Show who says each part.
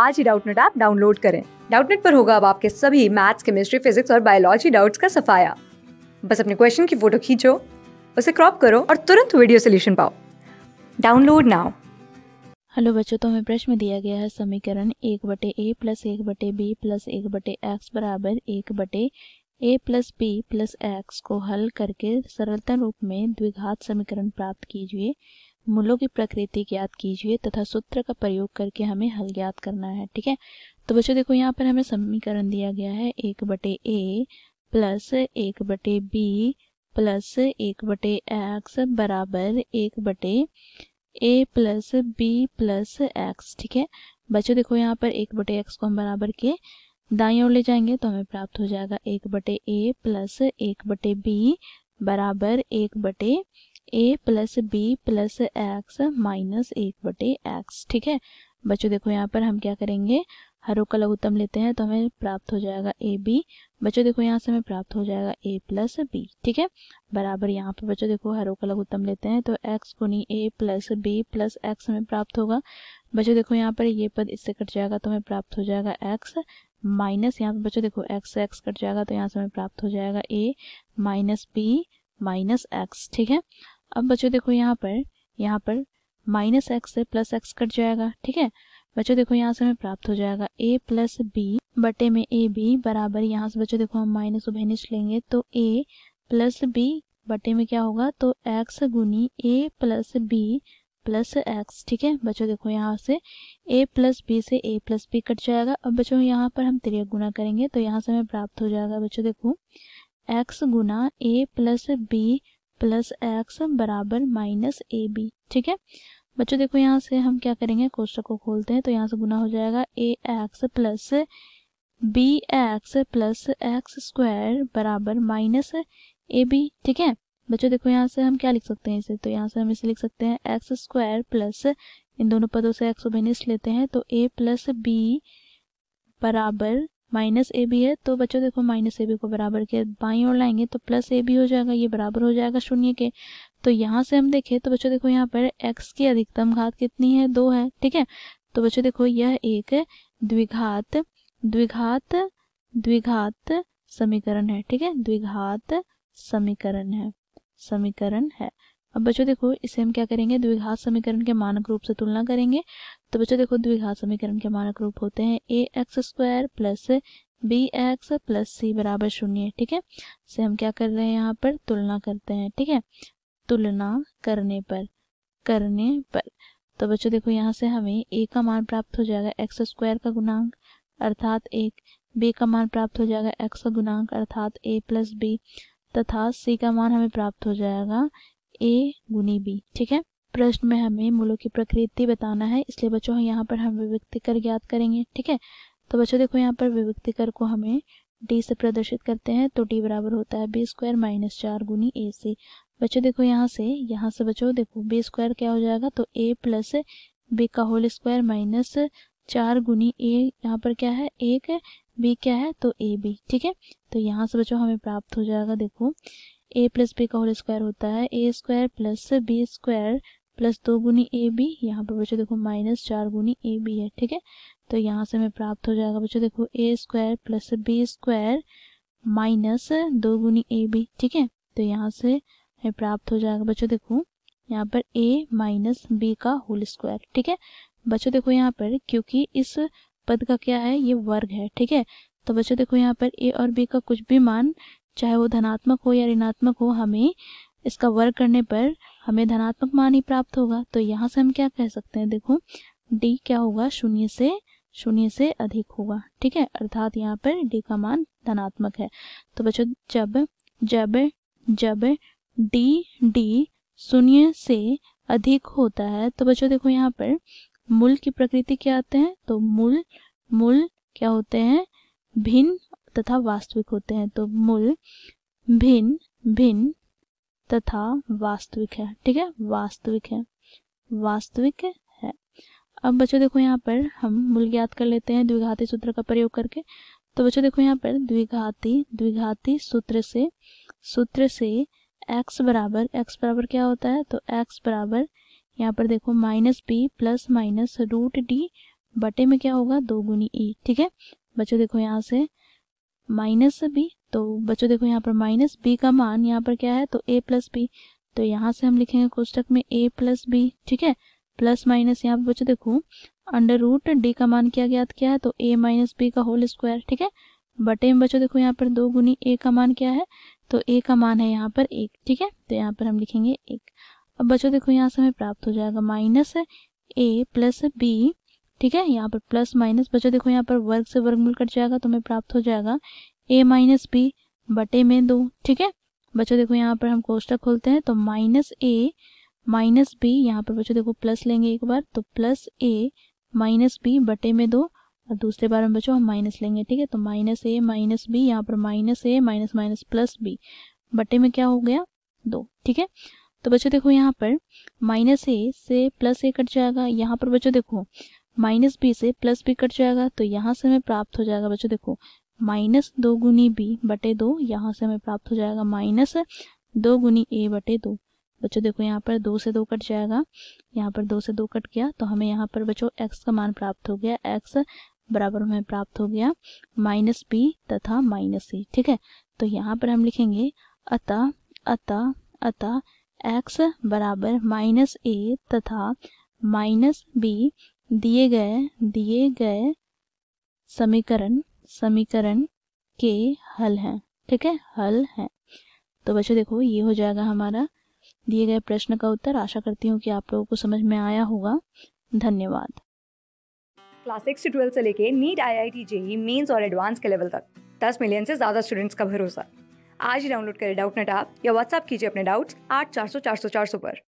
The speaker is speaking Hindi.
Speaker 1: आज ही डाउटनेट ऐप डाउनलोड करें डाउटनेट पर होगा अब आपके सभी मैथ्स केमिस्ट्री फिजिक्स और बायोलॉजी डाउट्स का सफाया बस अपने क्वेश्चन की फोटो खींचो उसे क्रॉप करो और तुरंत वीडियो सोल्यूशन पाओ डाउनलोड नाउ हेलो बच्चों तो हमें प्रश्न दिया गया है समीकरण एक बटे ए प्लस एक बटे बी प्लस एक बटे एक्स बराबर एक बटे a plus b plus x को हल करके सरलतम रूप में द्विघात समीकरण प्राप्त कीजिए मूलों की प्रकृति ज्ञात कीजिए तथा सूत्र का प्रयोग करके हमें हल ज्ञात करना है ठीक है तो बच्चों देखो यहाँ पर हमें समीकरण दिया गया है एक बटे ए प्लस एक बटे बी प्लस एक बटे एक्स बराबर एक बटे a plus b plus x ठीक है बच्चों देखो यहाँ पर एक बटे एक्स को हम बराबर के दाई ओर ले जाएंगे तो हमें प्राप्त हो जाएगा एक बटे ए प्लस एक बटे बी बराबर एक बटे a plus b plus x minus एक बटे एक्स ठीक है बच्चों देखो यहाँ पर हम क्या करेंगे हरों का लघुत्तम लेते हैं तो हमें प्राप्त हो जाएगा ए बी बच्चों देखो यहाँ से हमें प्राप्त हो जाएगा ए प्लस बी ठीक है बराबर यहाँ पर बच्चों देखो हरों का लघुत्तम लेते हैं तो एक्स गुनी a plus b plus x हमें प्राप्त होगा बच्चों देखो यहाँ पर ये पद इससे कट जाएगा तो हमें प्राप्त हो जाएगा एक्स माइनस यहाँ पर बच्चों देखो एक्स एक्स कट जाएगा तो यहाँ से हमें प्राप्त हो जाएगा a minus b minus x ठीक है अब बच्चों देखो यहाँ पर यहाँ पर माइनस एक्स से प्लस एक्स कट जाएगा ठीक है बच्चों देखो यहाँ से हमें प्राप्त हो जाएगा ए प्लस बी बटे में ए बी बराबर यहाँ से बच्चों देखो हम माइनस उभय लेंगे तो ए प्लस बी बटे में क्या होगा तो एक्स गुनी a plus b plus x ठीक है बच्चों देखो यहाँ से ए प्लस बी से ए प्लस बी कट जाएगा अब बच्चों यहाँ पर हम त्रिया गुना करेंगे तो यहाँ से हमें प्राप्त हो जाएगा बच्चों देखो एक्स गुना a plus b plus x बराबर माइनस ए बी ठीक है बच्चों देखो यहाँ से हम क्या करेंगे कोष्टक को खोलते हैं तो यहाँ से गुना हो जाएगा a x plus b x plus x square बराबर माइनस ए बी ठीक है बच्चों देखो यहाँ से हम क्या लिख सकते हैं इसे तो यहाँ से हम इसे लिख सकते हैं एक्स स्क्वायर प्लस इन दोनों पदों से एक्स को लेते हैं तो ए प्लस बी बराबर माइनस ए बी है तो बच्चों देखो माइनस ए बी को बराबर के बाई और लाएंगे तो प्लस ए बी हो जाएगा ये बराबर हो जाएगा शून्य के तो यहाँ से हम देखें तो बच्चों देखो यहाँ पर एक्स की अधिकतम घात कितनी है दो है ठीक है तो बच्चों देखो यह एक द्विघात द्विघात द्विघात समीकरण है ठीक है द्विघात समीकरण है समीकरण है अब बच्चों देखो इसे हम क्या करेंगे द्विघात समीकरण के मानक रूप से तुलना करेंगे तो बच्चों देखो द्विघात समीकरण के मानक रूप होते हैं a x square plus b x plus c बराबर शून्य ठीक है से हम क्या कर रहे हैं यहाँ पर तुलना करते हैं ठीक है तुलना करने पर करने पर तो बच्चों देखो यहाँ से हमें ए का मान प्राप्त हो जाएगा एक्स स्क्वायर का गुणांक अर्थात एक बी का मान प्राप्त हो जाएगा एक्स का गुणांक अर्थात ए प्लस बी तथा सी का मान हमें प्राप्त हो जाएगा ए गुनी बी ठीक है प्रश्न में हमें मूलों की प्रकृति बताना है इसलिए बच्चों यहाँ पर हम विभक्ति कर ज्ञात करेंगे ठीक है तो बच्चों देखो यहाँ पर विभक्ति कर को हमें डी से प्रदर्शित करते हैं तो डी बराबर होता है बी स्क्वायर माइनस चार गुनी ए से बच्चों देखो यहाँ से यहाँ से बच्चों देखो बी स्क्वायर क्या हो जाएगा तो ए प्लस बी का होल स्क्वायर माइनस चार गुनी ए यहाँ पर क्या है एक बी क्या है तो ए बी ठीक है तो यहाँ से बच्चों हमें प्राप्त हो जाएगा देखो ए प्लस बी का होल स्क्वायर होता है a square plus b square plus दो गुनी ए बी यहाँ पर बच्चों देखो माइनस चार गुनी ए बी है ठीक है तो यहाँ से हमें प्राप्त हो जाएगा बच्चों देखो a square plus b square minus दो गुनी ए बी ठीक है तो यहाँ से हमें प्राप्त हो जाएगा बच्चों देखो यहाँ पर ए माइनस बी का होल स्क्वायर ठीक है बच्चों देखो यहाँ पर क्योंकि इस पद का क्या है ये वर्ग है ठीक है तो बच्चों देखो यहाँ पर ए और बी का कुछ भी मान चाहे वो धनात्मक हो या ऋणात्मक हो हमें इसका वर्ग करने पर हमें धनात्मक मान ही प्राप्त होगा तो यहाँ से हम क्या कह सकते हैं देखो डी क्या होगा शून्य से शून्य से अधिक होगा ठीक है अर्थात यहाँ पर डी का मान धनात्मक है तो बच्चों जब जब जब डी डी शून्य से अधिक होता है तो बच्चों देखो यहाँ पर मूल की प्रकृति क्या आते हैं तो मूल मूल क्या होते हैं भिन्न तथा वास्तविक होते हैं तो मूल भिन्न भिन्न तथा वास्तविक है ठीक है वास्तविक है वास्तविक है अब बच्चों देखो यहाँ पर हम मूल ज्ञात कर लेते हैं द्विघाती सूत्र का प्रयोग करके तो बच्चों देखो यहाँ पर द्विघाती द्विघाती सूत्र से सूत्र से x बराबर x बराबर क्या होता है तो x बराबर यहाँ पर देखो minus b plus minus root d बटे में क्या होगा दो गुनी ई e। ठीक है बच्चों देखो यहाँ से माइनस बी तो बच्चों देखो यहाँ पर माइनस बी का मान यहाँ पर क्या है तो ए प्लस बी तो यहाँ से हम लिखेंगे कोष्टक में ए प्लस बी ठीक है प्लस माइनस यहाँ पर बच्चों देखो अंडर रूट डी का मान क्या ज्ञात किया है तो ए माइनस बी का होल स्क्वायर ठीक है बटे में बच्चों देखो यहाँ पर दो गुनी ए का मान क्या है तो ए का मान है यहाँ पर एक ठीक है तो यहाँ पर हम लिखेंगे एक अब बच्चों देखो यहाँ से हमें प्राप्त हो जाएगा माइनस ए प्लस बी ठीक है यहाँ पर प्लस माइनस बच्चों देखो यहाँ पर वर्ग से वर्गमूल कट जाएगा तो हमें प्राप्त हो जाएगा ए माइनस बी बटे में दो ठीक है बच्चों देखो यहाँ पर हम कोष्टक खोलते हैं तो माइनस ए माइनस बी यहाँ पर बच्चों देखो प्लस लेंगे एक बार तो प्लस ए माइनस बी बटे में दो और दूसरे बार में बच्चों हम माइनस लेंगे ठीक है तो माइनस ए माइनस बी यहाँ पर minus a minus minus plus b बटे में क्या हो गया दो ठीक है तो बच्चों देखो यहाँ पर माइनस ए से प्लस ए कट जाएगा यहाँ पर बच्चों देखो माइनस बी से प्लस बी कट जाएगा तो यहाँ से हमें प्राप्त हो जाएगा बच्चों देखो माइनस दो गुनी बी बटे दो यहाँ से हमें प्राप्त हो जाएगा माइनस दो गुनी ए बटे दो बच्चों देखो यहाँ पर दो से दो कट जाएगा यहाँ पर दो से दो कट गया तो हमें यहाँ पर बच्चों एक्स का मान प्राप्त हो गया एक्स बराबर हमें प्राप्त हो गया माइनस बी तथा माइनस सी ठीक है तो यहाँ पर हम लिखेंगे अतः अतः अतः एक्स बराबर माइनस ए तथा माइनस बी दिए गए दिए गए समीकरण समीकरण के हल हैं ठीक है हल हैं तो बच्चों देखो ये हो जाएगा हमारा दिए गए प्रश्न का उत्तर आशा करती हूँ कि आप लोगों को समझ में आया होगा धन्यवाद क्लास सिक्स से ट्वेल्थ से लेके NEET I I T JEE Mains और एडवांस के लेवल तक दस मिलियन से ज़्यादा स्टूडेंट्स का भरोसा आज ही डाउनलोड करें डाउट नेट आप या व्हाट्सअप कीजिए अपने डाउट्स आठ चार सौ चार सौ चार सौ पर